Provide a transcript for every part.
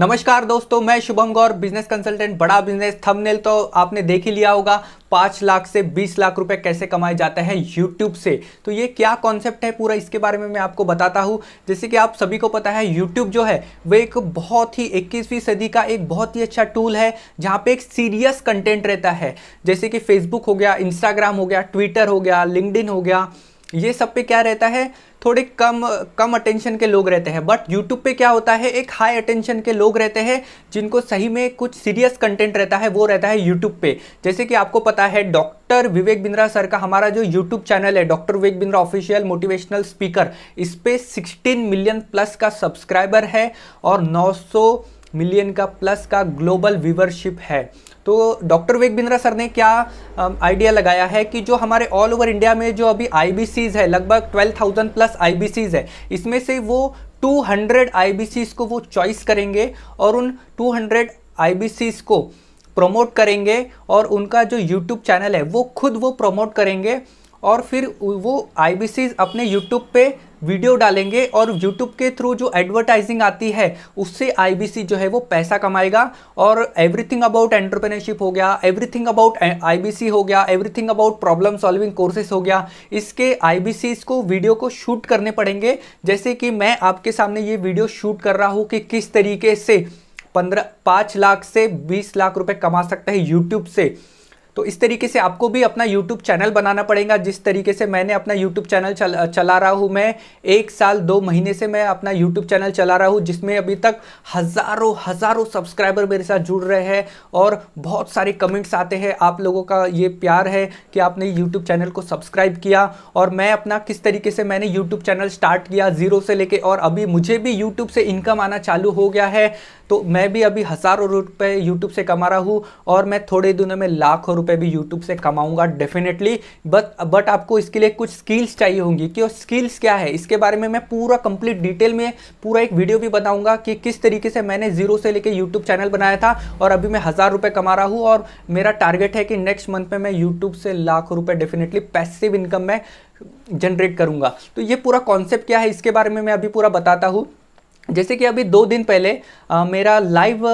नमस्कार दोस्तों मैं शुभम गौर बिजनेस कंसल्टेंट बड़ा बिजनेस थंबनेल तो आपने देख ही लिया होगा पाँच लाख से बीस लाख रुपए कैसे कमाए जाते हैं यूट्यूब से तो ये क्या कॉन्सेप्ट है पूरा इसके बारे में मैं आपको बताता हूँ जैसे कि आप सभी को पता है यूट्यूब जो है वो एक बहुत ही इक्कीसवीं सदी का एक बहुत ही अच्छा टूल है जहाँ पे एक सीरियस कंटेंट रहता है जैसे कि फेसबुक हो गया इंस्टाग्राम हो गया ट्विटर हो गया लिंकड हो गया ये सब पे क्या रहता है थोड़े कम कम अटेंशन के लोग रहते हैं बट यूट्यूब पे क्या होता है एक हाई अटेंशन के लोग रहते हैं जिनको सही में कुछ सीरियस कंटेंट रहता है वो रहता है यूट्यूब पे जैसे कि आपको पता है डॉक्टर विवेक बिंद्रा सर का हमारा जो यूट्यूब चैनल है doctor Vivek Bindra official motivational speaker इस पर सिक्सटीन मिलियन प्लस का सब्सक्राइबर है और नौ मिलियन का प्लस का ग्लोबल व्यूवरशिप है तो डॉक्टर वेग बिंद्रा सर ने क्या आइडिया लगाया है कि जो हमारे ऑल ओवर इंडिया में जो अभी आई है लगभग 12,000 प्लस आई है इसमें से वो 200 आई को वो चॉइस करेंगे और उन 200 आई को प्रमोट करेंगे और उनका जो यूट्यूब चैनल है वो खुद वो प्रमोट करेंगे और फिर वो आई अपने यूट्यूब पे वीडियो डालेंगे और यूट्यूब के थ्रू जो एडवर्टाइजिंग आती है उससे आईबीसी जो है वो पैसा कमाएगा और एवरीथिंग अबाउट एंटरप्रेन्योरशिप हो गया एवरीथिंग अबाउट आईबीसी हो गया everything about problem solving courses हो गया इसके आई को वीडियो को शूट करने पड़ेंगे जैसे कि मैं आपके सामने ये वीडियो शूट कर रहा हूँ कि किस तरीके से पंद्रह पाँच लाख से बीस लाख रुपये कमा सकता है यूट्यूब से तो इस तरीके से आपको भी अपना यूट्यूब चैनल बनाना पड़ेगा जिस तरीके से मैंने अपना यूट्यूब चैनल चला रहा हूँ मैं एक साल दो महीने से मैं अपना यूट्यूब चैनल चला रहा हूँ जिसमें अभी तक हज़ारों हज़ारों सब्सक्राइबर मेरे साथ जुड़ रहे हैं और बहुत सारे कमेंट्स आते हैं आप लोगों का ये प्यार है कि आपने यूट्यूब चैनल को सब्सक्राइब किया और मैं अपना किस तरीके से मैंने यूट्यूब चैनल स्टार्ट किया ज़ीरो से लेके और अभी मुझे भी यूट्यूब से इनकम आना चालू हो गया है तो मैं भी अभी हज़ारों रुपए यूट्यूब से कमा रहा हूँ और मैं थोड़े दिनों में लाखों रुपए भी यूट्यूब से कमाऊंगा डेफिनेटली बट बट आपको इसके लिए कुछ स्किल्स चाहिए होंगी कि स्किल्स क्या है इसके बारे में मैं पूरा कंप्लीट डिटेल में पूरा एक वीडियो भी बताऊंगा कि किस तरीके से मैंने जीरो से लेकर यूट्यूब चैनल बनाया था और अभी मैं हज़ार रुपये कमा रहा हूँ और मेरा टारगेट है कि नेक्स्ट मंथ में मैं यूट्यूब से लाखों रुपये डेफिनेटली पैसिव इनकम में जनरेट करूँगा तो ये पूरा कॉन्सेप्ट क्या है इसके बारे में मैं अभी पूरा बताता हूँ जैसे कि अभी दो दिन पहले आ, मेरा लाइव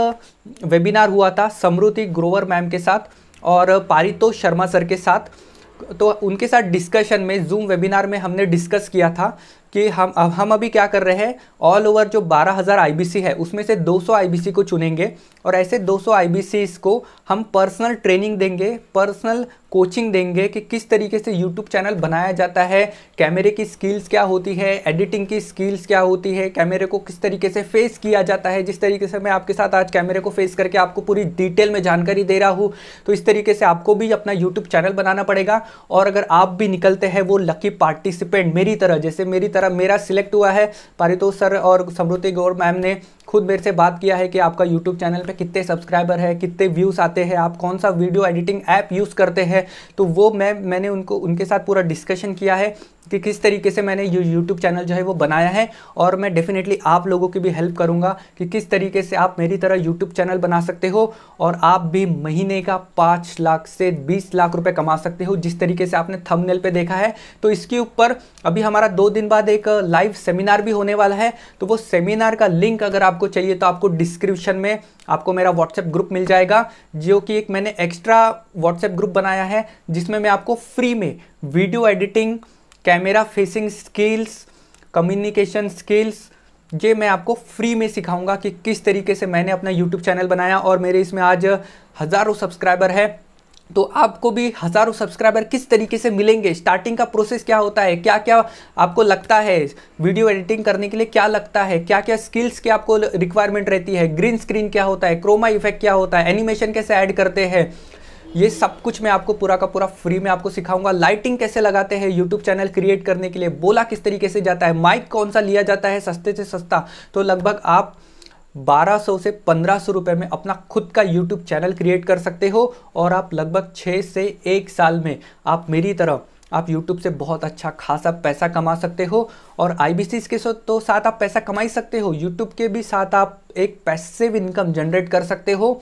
वेबिनार हुआ था समृति ग्रोवर मैम के साथ और पारितोष शर्मा सर के साथ तो उनके साथ डिस्कशन में जूम वेबिनार में हमने डिस्कस किया था कि हम अब हम अभी क्या कर रहे हैं ऑल ओवर जो 12000 हज़ार है उसमें से 200 सौ को चुनेंगे और ऐसे 200 सौ को हम पर्सनल ट्रेनिंग देंगे पर्सनल कोचिंग देंगे कि किस तरीके से यूट्यूब चैनल बनाया जाता है कैमरे की स्किल्स क्या होती है एडिटिंग की स्किल्स क्या होती है कैमरे को किस तरीके से फेस किया जाता है जिस तरीके से मैं आपके साथ आज कैमरे को फेस करके आपको पूरी डिटेल में जानकारी दे रहा हूँ तो इस तरीके से आपको भी अपना यूट्यूब चैनल बनाना पड़ेगा और अगर आप भी निकलते हैं वो लकी पार्टिसिपेंट मेरी तरह जैसे मेरी तरह मेरा सिलेक्ट हुआ है पारितोष सर और समृति गौर मैम ने खुद मेरे से बात किया है कि आपका यूट्यूब चैनल पे कितने सब्सक्राइबर है कितने व्यूज़ आते हैं आप कौन सा वीडियो एडिटिंग ऐप यूज़ करते हैं तो वो मैं मैंने उनको उनके साथ पूरा डिस्कशन किया है कि किस तरीके से मैंने ये यूट्यूब चैनल जो है वो बनाया है और मैं डेफिनेटली आप लोगों की भी हेल्प करूंगा कि किस तरीके से आप मेरी तरह यूट्यूब चैनल बना सकते हो और आप भी महीने का पाँच लाख से बीस लाख रुपए कमा सकते हो जिस तरीके से आपने थंबनेल पे देखा है तो इसके ऊपर अभी हमारा दो दिन बाद एक लाइव सेमिनार भी होने वाला है तो वो सेमिनार का लिंक अगर आप आपको चाहिए तो आपको डिस्क्रिप्शन में आपको मेरा व्हाट्सएप ग्रुप मिल जाएगा जो कि एक मैंने एक्स्ट्रा व्हाट्सएप ग्रुप बनाया है जिसमें मैं आपको फ्री में video editing camera facing skills communication skills ये मैं आपको फ्री में सिखाऊंगा कि किस तरीके से मैंने अपना यूट्यूब चैनल बनाया और मेरे इसमें आज हज़ारों सब्सक्राइबर है तो आपको भी हज़ारों सब्सक्राइबर किस तरीके से मिलेंगे स्टार्टिंग का प्रोसेस क्या होता है क्या क्या आपको लगता है वीडियो एडिटिंग करने के लिए क्या लगता है क्या क्या स्किल्स की आपको रिक्वायरमेंट रहती है ग्रीन स्क्रीन क्या होता है क्रोमा इफेक्ट क्या होता है एनिमेशन कैसे ऐड करते हैं ये सब कुछ मैं आपको पूरा का पूरा फ्री में आपको सिखाऊंगा लाइटिंग कैसे लगाते हैं यूट्यूब चैनल क्रिएट करने के लिए बोला किस तरीके से जाता है माइक कौन सा लिया जाता है सस्ते से सस्ता तो लगभग आप 1200 से 1500 रुपए में अपना खुद का यूट्यूब चैनल क्रिएट कर सकते हो और आप लगभग छः से एक साल में आप मेरी तरह आप YouTube से बहुत अच्छा खासा पैसा कमा सकते हो और आई के साथ तो साथ आप पैसा कमा ही सकते हो YouTube के भी साथ आप एक पैसिव इनकम जनरेट कर सकते हो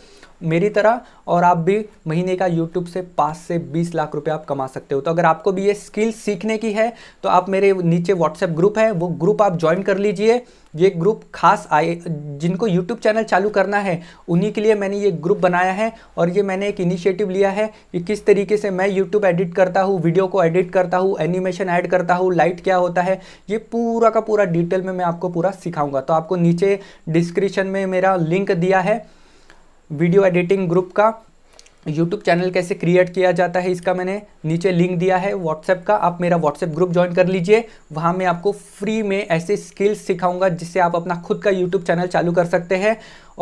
मेरी तरह और आप भी महीने का यूट्यूब से पाँच से बीस लाख रुपये आप कमा सकते हो तो अगर आपको भी ये स्किल सीखने की है तो आप मेरे नीचे व्हाट्सएप ग्रुप है वो ग्रुप आप ज्वाइन कर लीजिए ये ग्रुप खास आए जिनको यूट्यूब चैनल चालू करना है उन्हीं के लिए मैंने ये ग्रुप बनाया है और ये मैंने एक इनिशिएटिव लिया है कि किस तरीके से मैं यूट्यूब एडिट करता हूँ वीडियो को एडिट करता हूँ एनिमेशन ऐड करता हूँ लाइट क्या होता है ये पूरा का पूरा डिटेल में मैं आपको पूरा सिखाऊंगा तो आपको नीचे डिस्क्रिप्शन में मेरा लिंक दिया है वीडियो एडिटिंग ग्रुप का यूट्यूब चैनल कैसे क्रिएट किया जाता है इसका मैंने नीचे लिंक दिया है व्हाट्सएप का आप मेरा व्हाट्सएप ग्रुप ज्वाइन कर लीजिए वहाँ मैं आपको फ्री में ऐसे स्किल्स सिखाऊंगा जिससे आप अपना खुद का यूट्यूब चैनल चालू कर सकते हैं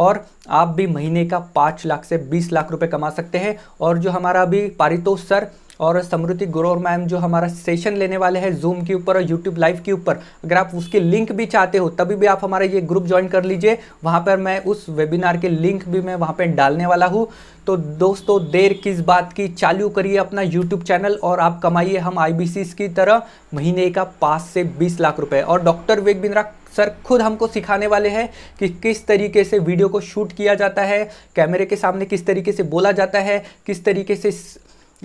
और आप भी महीने का पाँच लाख से बीस लाख रुपए कमा सकते हैं और जो हमारा अभी पारितोष सर और समृति गुरोर मैम जो हमारा सेशन लेने वाले हैं जूम के ऊपर और यूट्यूब लाइव के ऊपर अगर आप उसकी लिंक भी चाहते हो तभी भी आप हमारा ये ग्रुप ज्वाइन कर लीजिए वहाँ पर मैं उस वेबिनार के लिंक भी मैं वहाँ पर डालने वाला हूँ तो दोस्तों देर किस बात की चालू करिए अपना यूट्यूब चैनल और आप कमाइए हम आई की तरह महीने का पाँच से बीस लाख रुपये और डॉक्टर वेग बिंद्रा सर खुद हमको सिखाने वाले हैं कि किस तरीके से वीडियो को शूट किया जाता है कैमरे के सामने किस तरीके से बोला जाता है किस तरीके से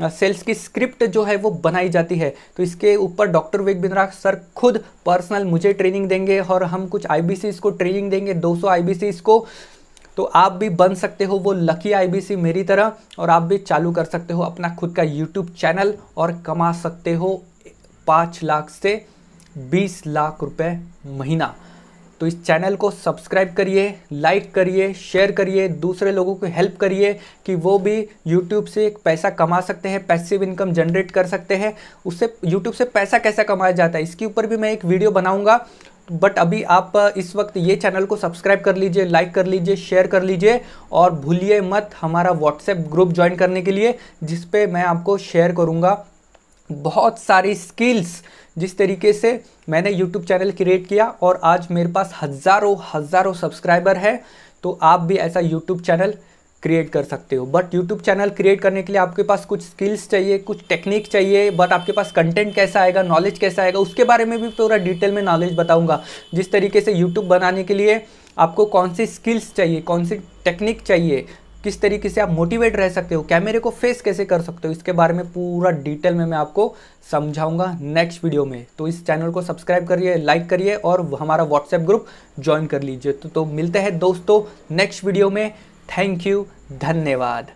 सेल्स की स्क्रिप्ट जो है वो बनाई जाती है तो इसके ऊपर डॉक्टर वेग बिंद्रा सर खुद पर्सनल मुझे ट्रेनिंग देंगे और हम कुछ आई को ट्रेनिंग देंगे 200 सौ आई को तो आप भी बन सकते हो वो लकी आईबीसी मेरी तरह और आप भी चालू कर सकते हो अपना खुद का यूट्यूब चैनल और कमा सकते हो पाँच लाख से बीस लाख रुपए महीना तो इस चैनल को सब्सक्राइब करिए लाइक करिए शेयर करिए दूसरे लोगों को हेल्प करिए कि वो भी यूट्यूब से एक पैसा कमा सकते हैं पैसिव इनकम जनरेट कर सकते हैं उससे यूट्यूब से पैसा कैसा कमाया जाता है इसके ऊपर भी मैं एक वीडियो बनाऊँगा बट अभी आप इस वक्त ये चैनल को सब्सक्राइब कर लीजिए लाइक कर लीजिए शेयर कर लीजिए और भूलिए मत हमारा व्हाट्सएप ग्रुप ज्वाइन करने के लिए जिसपे मैं आपको शेयर करूँगा बहुत सारी स्किल्स जिस तरीके से मैंने यूट्यूब चैनल क्रिएट किया और आज मेरे पास हज़ारों हज़ारों सब्सक्राइबर है तो आप भी ऐसा यूट्यूब चैनल क्रिएट कर सकते हो बट यूट्यूब चैनल क्रिएट करने के लिए आपके पास कुछ स्किल्स चाहिए कुछ टेक्निक चाहिए बट आपके पास कंटेंट कैसा आएगा नॉलेज कैसा आएगा उसके बारे में भी पूरा डिटेल में नॉलेज बताऊंगा जिस तरीके से यूट्यूब बनाने के लिए आपको कौन सी स्किल्स चाहिए कौन सी टेक्निक चाहिए किस तरीके से आप मोटिवेट रह सकते हो कैमरे को फेस कैसे कर सकते हो इसके बारे में पूरा डिटेल में मैं आपको समझाऊंगा नेक्स्ट वीडियो में तो इस चैनल को सब्सक्राइब करिए लाइक करिए और हमारा व्हाट्सएप ग्रुप ज्वाइन कर लीजिए तो, तो मिलते हैं दोस्तों नेक्स्ट वीडियो में थैंक यू धन्यवाद